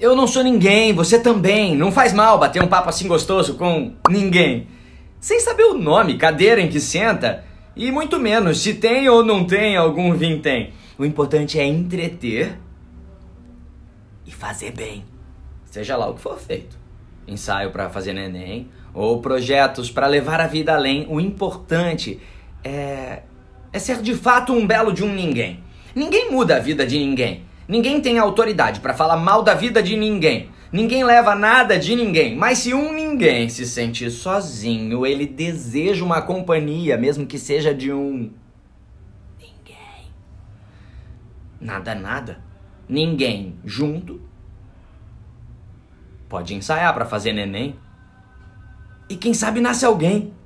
Eu não sou ninguém, você também. Não faz mal bater um papo assim gostoso com ninguém. Sem saber o nome, cadeira em que senta e muito menos se tem ou não tem algum vintém. O importante é entreter e fazer bem. Seja lá o que for feito. Ensaio para fazer neném ou projetos para levar a vida além. O importante é é ser de fato um belo de um ninguém. Ninguém muda a vida de ninguém. Ninguém tem autoridade para falar mal da vida de ninguém. Ninguém leva nada de ninguém, mas se um ninguém se sentir sozinho, ele deseja uma companhia, mesmo que seja de um ninguém. Nada, nada. Ninguém junto pode ensaiar para fazer neném. E quem sabe nasce alguém.